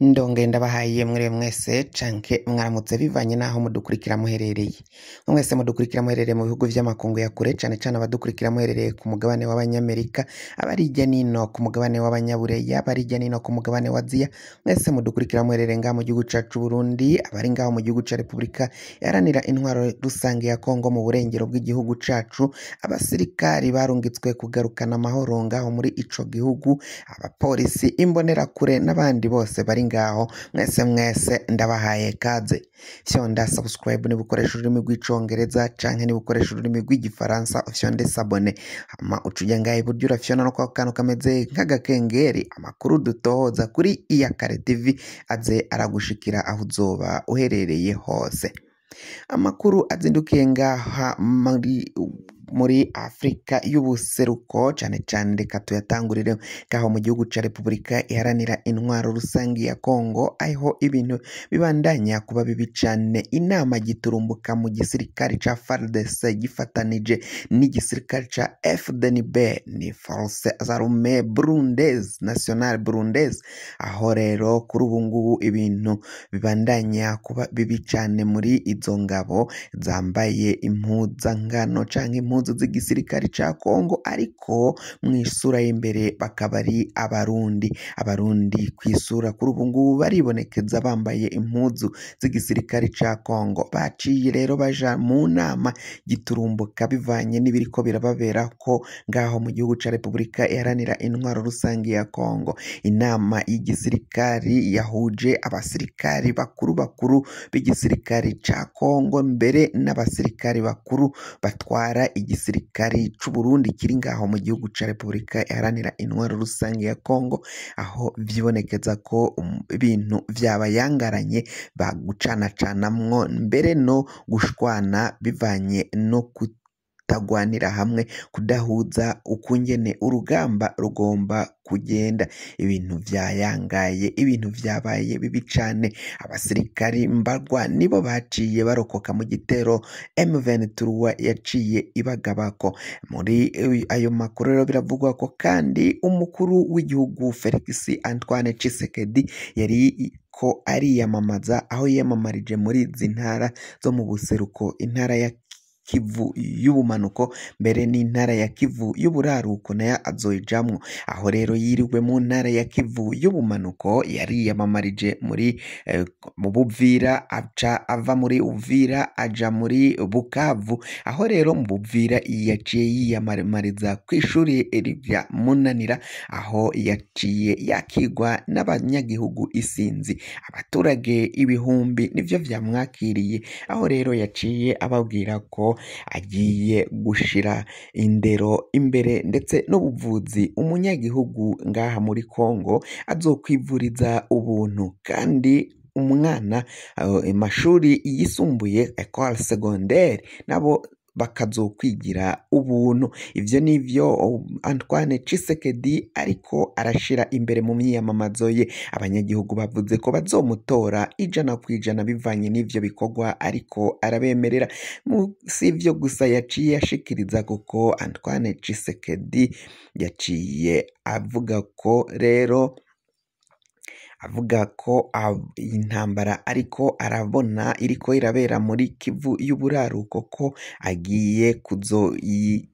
ndonge ndabahaye mwere mwese canke mwaramutse bivanye n'aho mudukurikira muherereye mwese mudukurikira muherereye mu bihugu by’amakungu ya kure cane cane abadukurikira muherereye ku mugabane w'abanyamerika abari hirya nino ku mugabane w'abanyabureya abari nino ku mugabane wa Ziya, mwese mudukurikira muherereye ngaho mu gihugu cacu burundi abari ngaho mu gihugu ca repubulika yaranira intwaro rusange ya kongo mu burengero bw'igihugu cacu abasirikari barungitswe kugarukana amahoro ngaho muri ico gihugu abapolisi imbonerakure n'abandi bose bari ngaho mwese mwese ndabahaye kaze fyonda sabusikarayibu niba ukoresha ururimi rw'icyongereza cyangwa niba ukoresha ururimi rw'igifaransa fyonde sabone ama ucuye ngaho iburyo urafyona no kwa kantu kameze nk'agakengeri amakuru dutohoza kuri iya kare tivi aze aragushikira aho uzoba uherereye hose amakuru azindukiye ngaha muri muri afurika y'ubuseruko cyane cyane reka tuyatangurire ngaho mu gihugu cya repubulika iharanira intwaro rusange ya kongo aho ibintu bibandanya kuba bibi cyane inama giturumbuka mu gisirikare cya fardes gifatanije n'igisirikare cya fdnb ni force zarume burundes national burundes aho rero kuri ubu ngubu ibintu bibandanya kuba bibi cyane muri izo ngabo zambaye impuzangano cyangwa impuzankano impunzi z'igisirikare cya kongo ariko mu isura y'imbere bakaba ari abarundi abarundi ku isura kuri ubu ngubu baribonekeza bambaye impunzu z'igisirikare cya kongo baciye rero baja mu nama giturumbuka bivanye n'ibiri ko birababera ko ngaho mu gihugu cya repubulika iharanira intwaro rusange ya kongo inama y'igisirikari yahuje abasirikari bakuru bakuru b'igisirikare cya kongo mbere n'abasirikari bakuru batwara igihugu igisirikari cy'u kiri ngaho mu gihugu cya Repubulika iharanira intwaro rusange ya Kongo aho byibonekeza ko um, ibintu byabayangaranye bagucanacanamwo mbere no gushwana bivanye no kuti kutagwanira hamwe kudahuza ukungene urugamba rugomba kugenda ibintu byayangaye ibintu byabaye bibi cyane abasirikari mbarwa nibo baciye barokoka mu gitero M23 yaciye ibagabako muri ayo makuru rero biravugwa ko kandi umukuru w'igihugu Felix Antoine Tshisekedi yari ko ariyamamaza aho yiyamamarije muri izi ntara zo mu buseruko intara ya Kivu y'ubumanuko mbere n'intara ya Kivu y'uburaruko nayo azoyijamwo aho rero yiriwe mu ntara ya Kivu y'ubumanuko yariyamamarije muri eh, mu Buvira aca ava muri Uvira aja muri Bukavu aho rero mu Buvira yaciye yiyamamariza ku ishuri rya Munanira aho yaciye yakigwa n'abanyagihugu isinzi abaturage ibihumbi nivyo vyamwakiriye aho rero yaciye ababwira ko agiye gushyira indero imbere ndetse n'ubuvuzi umunyagihugu ngaha muri Kongo azokwivuriza ubuntu kandi umwana eh, amashuri yisumbuye ecole secondaire nabo bakazokwigira ubuntu ibyo ni byo oh, Antoine Cisekedi ariko arashira imbere mu myiyamamazo ye abanyagihugu bavuze ko bazomutora ijana ku ijana bivanye n'ibyo bikorwa ariko arabemerera si ibyo gusa yaciye ashikiriza kuko Antoine Cisekedi yaciye avuga ko rero avuga ko intambara ariko arabona iriko irabera muri Kivu y'uburaruko ko agiye kuzoyi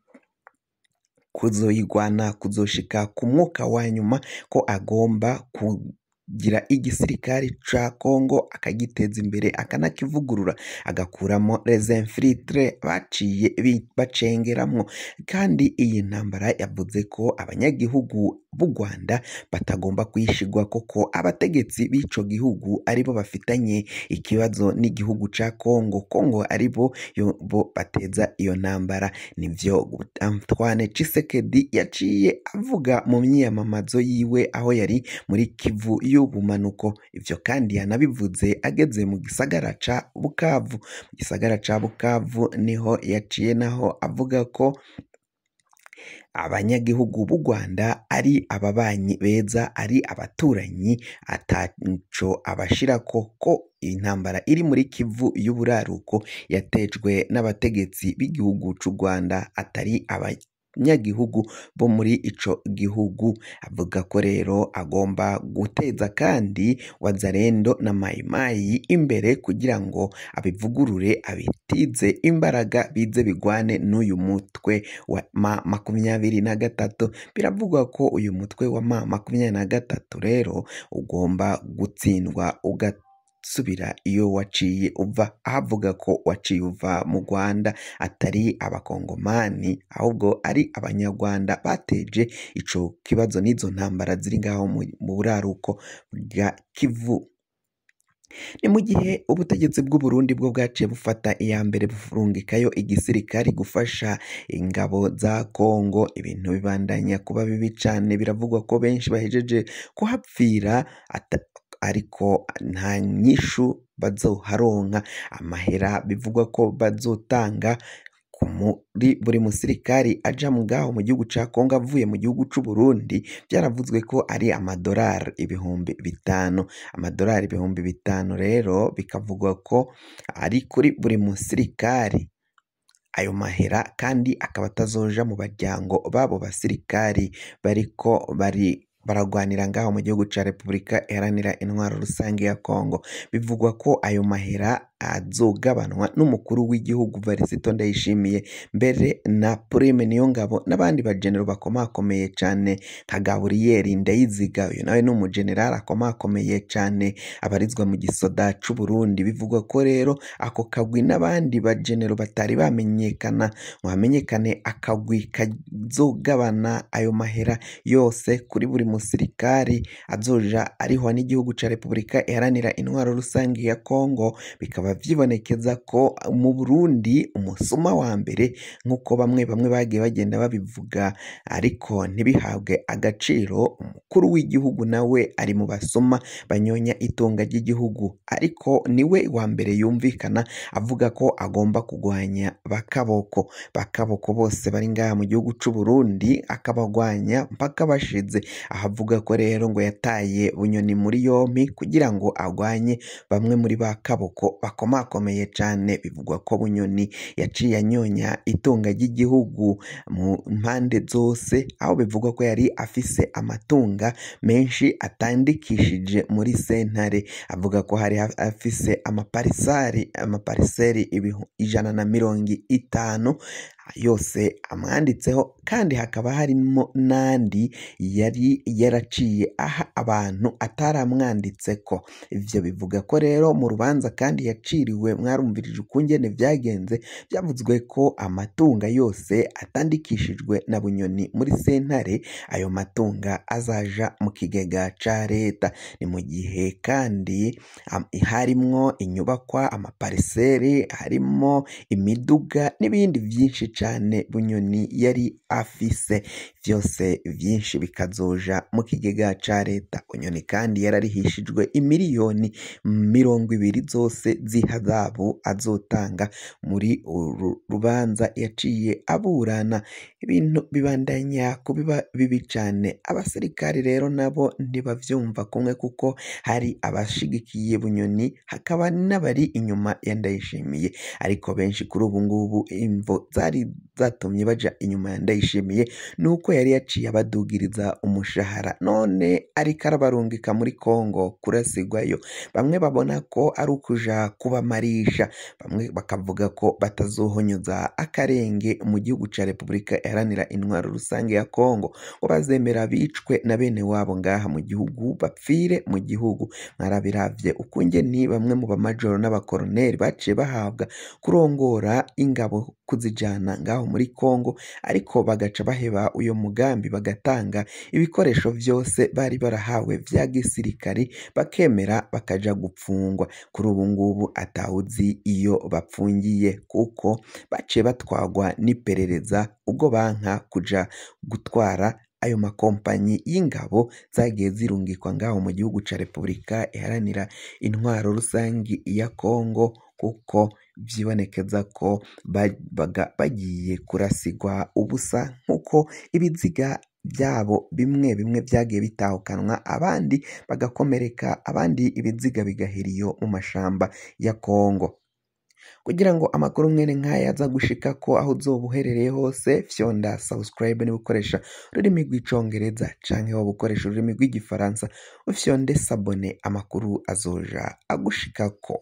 kuzoyigwana kuzoshika ku mwuka wa nyuma ko agomba kugira igisirikare ca Kongo akagiteza imbere akanakivugurura agakuramo les infiltres baciye bacengeramwo kandi iyi ntambara yavuze ko abanyagihugu b'u Rwanda batagomba guhishirwa koko abategetsi b'ico gihugu aribo bafitanye ikibazo n'igihugu ca Congo kongo aribo bateza iyo ntambara nivyo Antoine Cisekedi yaciye avuga mu myiyamamazo yiwe aho yari muri Kivu y'ubumanuko ibyo kandi yanabivuze ageze mu gisagara ca Bukavu mu gisagara ca Bukavu niho yaciye naho avuga ko abanyagihugu b'u Rwanda ari ababanyi beza ari abaturanyi ataco abashira ko ko intambara iri muri Kivu y'uburaruko yatejwe n'abategetsi b'igihugu cyu Rwanda atari aba abanyagihugu bo muri ico gihugu avuga ko rero agomba guteza kandi wazarendo na mayimayi imbere kugira ngo abivugurure abitize imbaraga bize bigwane n'uyu mutwe wa ma makumyabiri na gatatu biravugwa ko uyu mutwe wa ma makumyabiri na gatatu rero ugomba gutsindwa uga subira iyo waciye uva ahavuga ko waciye uva mu rwanda atari abakongomani ahubwo ari abanyarwanda bateje icyo kibazo n'izo ntambara ziri ngaho mu buraruko bwa kivu ni mu gihe ubutegetsi bw'uburundi bwo bwaciye bufata iya mbere burungikayo igisirikari gufasha ingabo za kongo ibintu bibandanya kuba bibi cyane biravugwa ko benshi bahejeje kuhapfira ariko nta nyishu bazoharonka amahera bivugwa ko bazotanga muri buri musirikari aja ngaho mu gihugu ca Kongo avuye mu gihugu cy’u Burundi byaravuzwe ko ari amadolari ibihumbi bitanu, amadolari ibihumbi bitanu rero bikavugwa ko ari kuri buri musirikari ayo mahera kandi akaba atazoja mu baryango b'abo basirikari bariko bari baragwanira ngaho mu gihugu cya Repubulika Iharanira Intwaro Rusange ya Congo bivugwa ko ayo mahera azogabanwa n'umukuru w'igihugu Varisito Ndayishimiye mbere na Prime Niyongabo n'abandi bagenero bakomakomeye cyane nka Gaburiyeri Ndayiziga uyu nawe ni umugenerali akomakomeye cyane abarizwa mu gisoda cy'u Burundi bivugwa ko rero ako kagwi n'abandi bagenero batari bamenyekana ngo hamenyekane akagwi kazogabana ayo mahera yose kuri buri musirikari azoja arihwa n'igihugu cya Repubulika iharanira intwaro rusange ya Kongo bikaba bikaba byibonekeza ko mu Burundi umusuma wa mbere nk'uko bamwe bamwe bagiye bagenda babivuga ariko ntibihabwe agaciro umukuru w'igihugu nawe ari mu basoma banyonya itunga ry'igihugu ariko niwe wa mbere yumvikana avuga ko agomba kurwanya bakaboko bakaboko bose bari ngaha mu gihugu cy'u Burundi akabarwanya mpaka bashize ahavuga ko rero ngo yataye bunyoni muri yompi kugira ngo arwanye bamwe muri ba kaboko akomakomeye cyane bivugwa ko bunyoni yaciye anyonya itunga ry'igihugu mu mpande zose aho bivugwa ko yari afise amatunga menshi atandikishije muri sentare avuga ko hari afise amaparisari amapariseri ijana na mirongo itanu yose amwanditseho kandi hakaba harimo n'andi yari yaraciye aha abantu ataramwanditse ko ibyo bivuga ko rero mu rubanza kandi yaciriwe mwarumvirije ukungene byagenze byavuzwe ko amatunga yose atandikishijwe na bunyoni muri sentare ayo matunga azaja mu kigega ca leta ni mu gihe kandi harimo inyubakwa amapariseri harimo imiduga n'ibindi byinshi cyane Bunyoni yari afise vyose vyinshi bikazoja mu kigega ca leta Bunyoni kandi yararihishijwe imiriyoni mirongo ibiri zose z'ihazabu azotanga muri uru rubanza yaciye aburana ibintu bibandanya kubiba bibi cane abasirikare rero nabo ntibavyumva kumwe kuko hari abashigikiye Bunyoni hakaba n'abari inyuma ya ariko benshi kuri ubu ngubu imvo zari zatumye baja inyuma ya Ndayishimiye ni uko yari yaciye abadugiriza umushahara none ariko arabarungika muri Kongo kurasigwayo bamwe babona ko ari ukuja kubamarisha bamwe bakavuga ko batazohonyuza akarenge mu gihugu ca Repubulika iharanira intwaro rusange ya Kongo ngo bazemera bicwe na bene wabo ngaha mu gihugu bapfire mu gihugu mwarabiravye ukunge ni bamwe mu bamajoro n'abakoroneri baciye bahabwa kurongora ingabo kuzijyana ngaho muri Congo ariko bagaca baheba uyu mugambi bagatanga ibikoresho byose bari barahawe bya gisirikari bakemera bakajya gupfungwa kuri ubu ngubu atawuzi iyo bapfungiye kuko bace batwagwa n'iperereza ubwo banka kuja gutwara ayo makompanyi y'ingabo zagiye zirungikwa ngaho mu gihugu ca Repubulika iharanira intwaro rusange ya Congo kuko byibonekeza ko bagiye kurasigwa ubusa nk'uko ibiziga byabo bimwe bimwe byagiye bitahukanwa abandi bagakomereka abandi ibiziga bigahera iyo mu mashyamba ya Kongo kugira ngo amakuru mwene nk'aya aza gushika ko aho uzoba uherereye hose fyonda subscribe niba ukoresha ururimi rw'icongereza canke waba ukoresha ururimi rw'igifaransa ufyonde sabone amakuru azoja ko